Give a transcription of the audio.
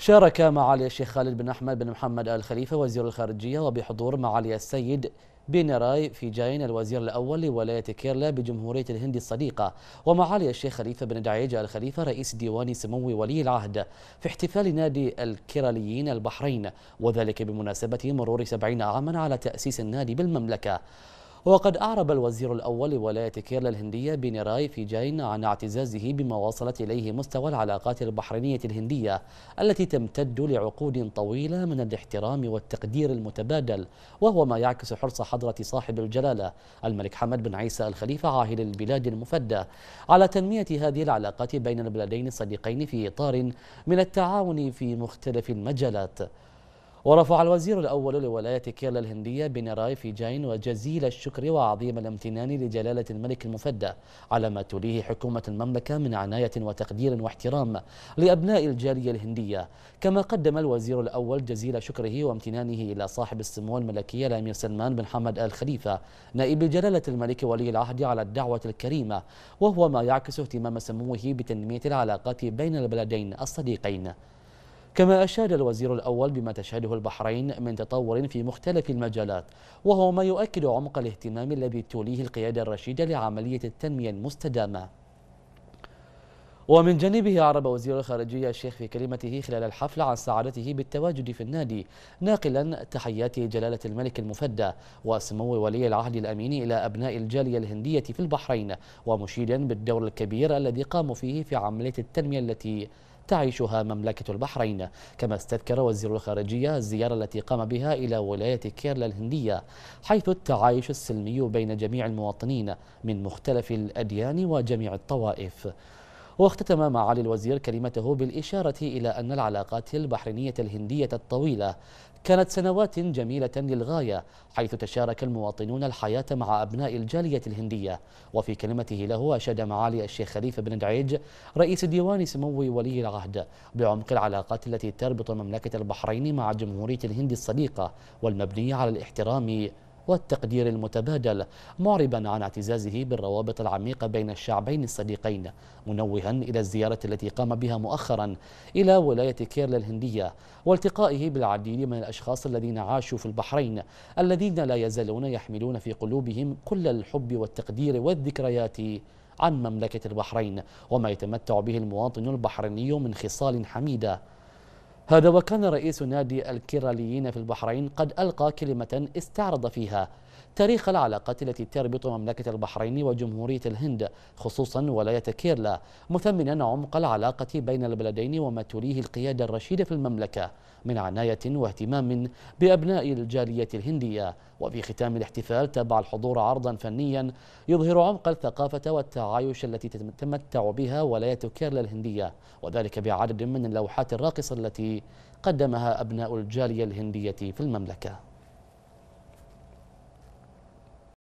شارك معالي الشيخ خالد بن أحمد بن محمد آل خليفة وزير الخارجية وبحضور معالي السيد في فيجاين الوزير الأول لولاية كيرلا بجمهورية الهند الصديقة ومعالي الشيخ خليفة بن دعيج آل خليفة رئيس ديوان سمو ولي العهد في احتفال نادي الكيراليين البحرين وذلك بمناسبة مرور سبعين عاما على تأسيس النادي بالمملكة وقد أعرب الوزير الأول لولاية كيرلا الهندية بنراي فيجاين عن اعتزازه بما وصلت إليه مستوى العلاقات البحرينية الهندية التي تمتد لعقود طويلة من الاحترام والتقدير المتبادل وهو ما يعكس حرص حضرة صاحب الجلالة الملك حمد بن عيسى الخليفة عاهل البلاد المفدى على تنمية هذه العلاقات بين البلدين الصديقين في إطار من التعاون في مختلف المجالات ورفع الوزير الأول لولاية كيرلا الهندية بنراي فيجاين وجزيل الشكر وعظيم الامتنان لجلالة الملك المفدى على ما توليه حكومة المملكة من عناية وتقدير واحترام لأبناء الجالية الهندية كما قدم الوزير الأول جزيل شكره وامتنانه إلى صاحب السمو الملكية الأمير سلمان بن حمد آل خليفة نائب جلالة الملك ولي العهد على الدعوة الكريمة وهو ما يعكس اهتمام سموه بتنمية العلاقات بين البلدين الصديقين كما أشاد الوزير الأول بما تشهده البحرين من تطور في مختلف المجالات وهو ما يؤكد عمق الاهتمام الذي توليه القيادة الرشيدة لعملية التنمية المستدامة ومن جانبه عرب وزير الخارجية الشيخ في كلمته خلال الحفل عن سعادته بالتواجد في النادي ناقلا تحيات جلالة الملك المفدى وسمو ولي العهد الأمين إلى أبناء الجالية الهندية في البحرين ومشيدا بالدور الكبير الذي قاموا فيه في عملية التنمية التي تعيشها مملكة البحرين كما استذكر وزير الخارجية الزيارة التي قام بها إلى ولاية كيرلا الهندية حيث التعايش السلمي بين جميع المواطنين من مختلف الأديان وجميع الطوائف واختتم معالي الوزير كلمته بالإشارة إلى أن العلاقات البحرينية الهندية الطويلة كانت سنوات جميلة للغاية حيث تشارك المواطنون الحياة مع أبناء الجالية الهندية وفي كلمته له أشاد معالي الشيخ خليفة بن دعيج رئيس ديوان سمو ولي العهد بعمق العلاقات التي تربط مملكة البحرين مع جمهورية الهند الصديقة والمبنية على الاحترام والتقدير المتبادل معربا عن اعتزازه بالروابط العميقة بين الشعبين الصديقين منوها إلى الزيارة التي قام بها مؤخرا إلى ولاية كيرلا الهندية والتقائه بالعديد من الأشخاص الذين عاشوا في البحرين الذين لا يزالون يحملون في قلوبهم كل الحب والتقدير والذكريات عن مملكة البحرين وما يتمتع به المواطن البحريني من خصال حميدة هذا وكان رئيس نادي الكيراليين في البحرين قد ألقى كلمة استعرض فيها تاريخ العلاقات التي تربط مملكة البحرين وجمهورية الهند خصوصا ولاية كيرلا مثمنا عمق العلاقة بين البلدين وما تريه القيادة الرشيدة في المملكة من عناية واهتمام بأبناء الجالية الهندية وفي ختام الاحتفال تابع الحضور عرضا فنيا يظهر عمق الثقافة والتعايش التي تتمتع بها ولاية كيرلا الهندية وذلك بعدد من اللوحات الراقصة التي قدمها أبناء الجالية الهندية في المملكة